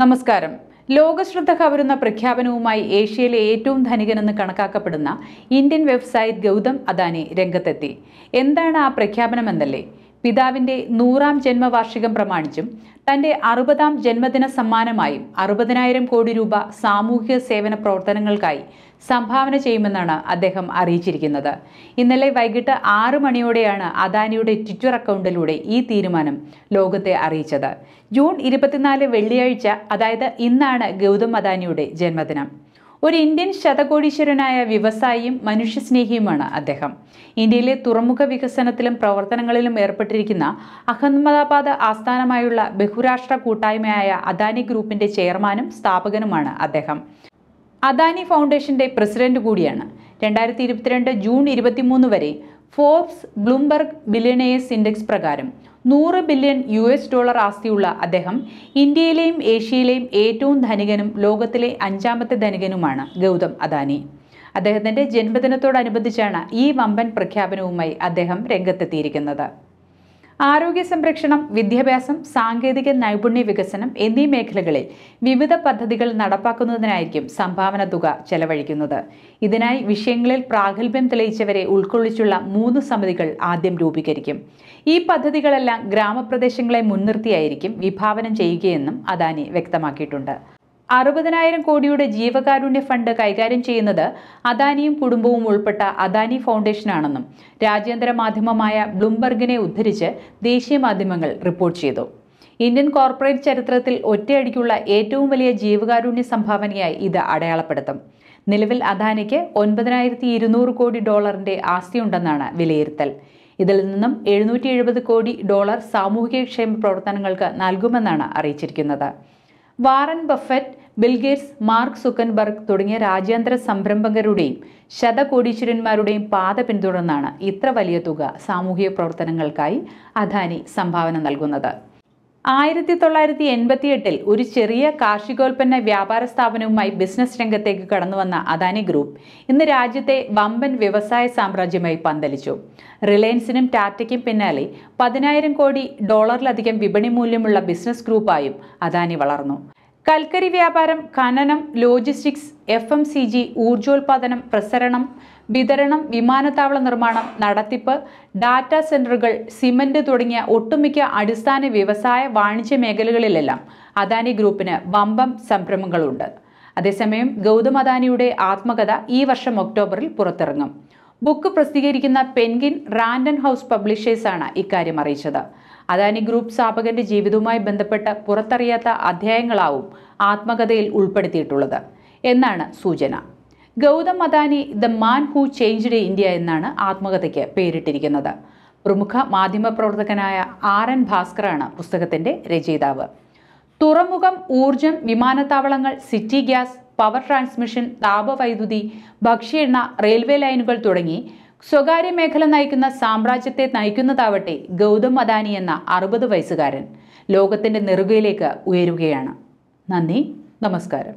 നമസ്കാരം ലോകശ്രദ്ധ കവരുന്ന പ്രഖ്യാപനവുമായി ഏഷ്യയിലെ ഏറ്റവും ധനികനെന്ന് കണക്കാക്കപ്പെടുന്ന ഇന്ത്യൻ വെബ്സൈറ്റ് ഗൗതം അദാനി രംഗത്തെത്തി എന്താണ് ആ പ്രഖ്യാപനമെന്നല്ലേ പിതാവിൻ്റെ നൂറാം ജന്മവാർഷികം പ്രമാണിച്ചും തൻ്റെ അറുപതാം ജന്മദിന സമ്മാനമായും അറുപതിനായിരം കോടി രൂപ സാമൂഹിക സേവന പ്രവർത്തനങ്ങൾക്കായി സംഭാവന ചെയ്യുമെന്നാണ് അദ്ദേഹം അറിയിച്ചിരിക്കുന്നത് ഇന്നലെ വൈകിട്ട് ആറു മണിയോടെയാണ് അദാനിയുടെ ട്വിറ്റർ അക്കൗണ്ടിലൂടെ ഈ തീരുമാനം ലോകത്തെ അറിയിച്ചത് ജൂൺ ഇരുപത്തിനാല് വെള്ളിയാഴ്ച അതായത് ഇന്നാണ് ഗൗതം അദാനിയുടെ ജന്മദിനം ഒരു ഇന്ത്യൻ ശതകോടീശ്വരനായ വ്യവസായിയും മനുഷ്യസ്നേഹിയുമാണ് അദ്ദേഹം ഇന്ത്യയിലെ തുറമുഖ വികസനത്തിലും പ്രവർത്തനങ്ങളിലും ഏർപ്പെട്ടിരിക്കുന്ന അഹമ്മദാബാദ് ആസ്ഥാനമായുള്ള ബഹുരാഷ്ട്ര കൂട്ടായ്മയായ അദാനി ഗ്രൂപ്പിന്റെ ചെയർമാനും സ്ഥാപകനുമാണ് അദ്ദേഹം അദാനി ഫൗണ്ടേഷന്റെ പ്രസിഡന്റ് കൂടിയാണ് രണ്ടായിരത്തി ഇരുപത്തിരണ്ട് ജൂൺ ഇരുപത്തിമൂന്ന് വരെ ഫോർബ്സ് ബ്ലൂംബർഗ് ബില്യണേഴ്സ് ഇൻഡെക്സ് പ്രകാരം നൂറ് ബില്യൺ യു എസ് ഡോളർ ആസ്തിയുള്ള അദ്ദേഹം ഇന്ത്യയിലെയും ഏഷ്യയിലെയും ഏറ്റവും ധനികനും ലോകത്തിലെ അഞ്ചാമത്തെ ധനികനുമാണ് ഗൗതം അദാനി അദ്ദേഹത്തിൻ്റെ ജന്മദിനത്തോടനുബന്ധിച്ചാണ് ഈ വമ്പൻ പ്രഖ്യാപനവുമായി അദ്ദേഹം രംഗത്തെത്തിയിരിക്കുന്നത് ആരോഗ്യ സംരക്ഷണം വിദ്യാഭ്യാസം സാങ്കേതിക നൈപുണ്യ വികസനം എന്നീ മേഖലകളിൽ വിവിധ പദ്ധതികൾ നടപ്പാക്കുന്നതിനായിരിക്കും സംഭാവന തുക ചെലവഴിക്കുന്നത് ഇതിനായി വിഷയങ്ങളിൽ പ്രാഗൽഭ്യം തെളിയിച്ചവരെ ഉൾക്കൊള്ളിച്ചുള്ള മൂന്ന് സമിതികൾ ആദ്യം രൂപീകരിക്കും ഈ പദ്ധതികളെല്ലാം ഗ്രാമപ്രദേശങ്ങളെ മുൻനിർത്തിയായിരിക്കും വിഭാവനം ചെയ്യുകയെന്നും അദാനി വ്യക്തമാക്കിയിട്ടുണ്ട് അറുപതിനായിരം കോടിയുടെ ജീവകാരുണ്യ ഫണ്ട് കൈകാര്യം ചെയ്യുന്നത് അദാനിയും കുടുംബവും ഉൾപ്പെട്ട അദാനി ഫൗണ്ടേഷനാണെന്നും രാജ്യാന്തര മാധ്യമമായ ബ്ലൂംബർഗിനെ ഉദ്ധരിച്ച് ദേശീയ മാധ്യമങ്ങൾ റിപ്പോർട്ട് ചെയ്തു ഇന്ത്യൻ കോർപ്പറേറ്റ് ചരിത്രത്തിൽ ഒറ്റയടിക്കുള്ള ഏറ്റവും വലിയ ജീവകാരുണ്യ സംഭാവനയായി ഇത് അടയാളപ്പെടുത്തും നിലവിൽ അദാനിക്ക് ഒൻപതിനായിരത്തി ഇരുന്നൂറ് കോടി ഡോളറിന്റെ ആസ്തിയുണ്ടെന്നാണ് വിലയിരുത്തൽ ഇതിൽ നിന്നും എഴുന്നൂറ്റി എഴുപത് കോടി ഡോളർ സാമൂഹിക ക്ഷേമ പ്രവർത്തനങ്ങൾക്ക് നൽകുമെന്നാണ് അറിയിച്ചിരിക്കുന്നത് Warren Buffett Bill Gates Mark Zuckerberg തുടങ്ങിയ രാജ്യാന്തര സംരംഭകരുടെയും ശതകോടീശ്വരന്മാരുടെയും പാത പിന്തുടർന്നാണ് ഇത്ര വലിയ തുക സാമൂഹിക പ്രവർത്തനങ്ങൾക്കായി അദാനി സംഭാവന നൽകുന്നത് ആയിരത്തി തൊള്ളായിരത്തി എൺപത്തി എട്ടിൽ ഒരു ചെറിയ കാർഷികോൽപ്പന്ന വ്യാപാര സ്ഥാപനവുമായി ബിസിനസ് രംഗത്തേക്ക് കടന്നുവന്ന അദാനി ഗ്രൂപ്പ് ഇന്ന് രാജ്യത്തെ വമ്പൻ വ്യവസായ സാമ്രാജ്യമായി പന്തലിച്ചു റിലയൻസിനും ടാറ്റയ്ക്കും പിന്നാലെ പതിനായിരം കോടി ഡോളറിലധികം വിപണി മൂല്യമുള്ള ബിസിനസ് ഗ്രൂപ്പായും അദാനി വളർന്നു കൽക്കരി വ്യാപാരം ഖനനം logistics F M C G ഊർജോൽപാദനം പ്രസരണം വിതരണം വിമാനത്താവള നിർമ്മാണം നടത്തിപ്പ് ഡാറ്റാ സെന്ററുകൾ സിമന്റ് തുടങ്ങിയ ഒട്ടുമിക്ക അടിസ്ഥാന വ്യവസായ വാണിജ്യ മേഖലകളിലെല്ലാം അദാനി ഗ്രൂപ്പിന് വമ്പം സംരംഭങ്ങളുണ്ട് അതേസമയം ഗൗതം അദാനിയുടെ ആത്മകഥ ഈ വർഷം ഒക്ടോബറിൽ പുറത്തിറങ്ങും ബുക്ക് പ്രസിദ്ധീകരിക്കുന്ന പെൻഗിൻ റാൻഡൻ ഹൗസ് പബ്ലിഷേഴ്സാണ് ഇക്കാര്യം അറിയിച്ചത് അദാനി ഗ്രൂപ്പ് സ്ഥാപകന്റെ ജീവിതവുമായി ബന്ധപ്പെട്ട് പുറത്തറിയാത്ത അധ്യായങ്ങളാവും ആത്മകഥയിൽ ഉൾപ്പെടുത്തിയിട്ടുള്ളത് എന്നാണ് സൂചന Gautam Adani the man change changed India എന്നാണ് ആത്മകഥയ്ക്ക് പേരിട്ടിരിക്കുന്നത് പ്രമുഖ മാധ്യമപ്രവർത്തകനായ ആർ എൻ ഭാസ്കറാണ് പുസ്തകത്തിന്റെ രചയിതാവ് തുറമുഖം ഊർജം വിമാനത്താവളങ്ങൾ സിറ്റി ഗ്യാസ് പവർ ട്രാൻസ്മിഷൻ താപവൈദ്യുതി ഭക്ഷ്യ എണ്ണ റെയിൽവേ ലൈനുകൾ തുടങ്ങി സ്വകാര്യ മേഖല നയിക്കുന്ന സാമ്രാജ്യത്തെ നയിക്കുന്നതാവട്ടെ ഗൗതം അദാനി എന്ന അറുപത് വയസ്സുകാരൻ ലോകത്തിൻ്റെ നെറുകയിലേക്ക് ഉയരുകയാണ് നന്ദി നമസ്കാരം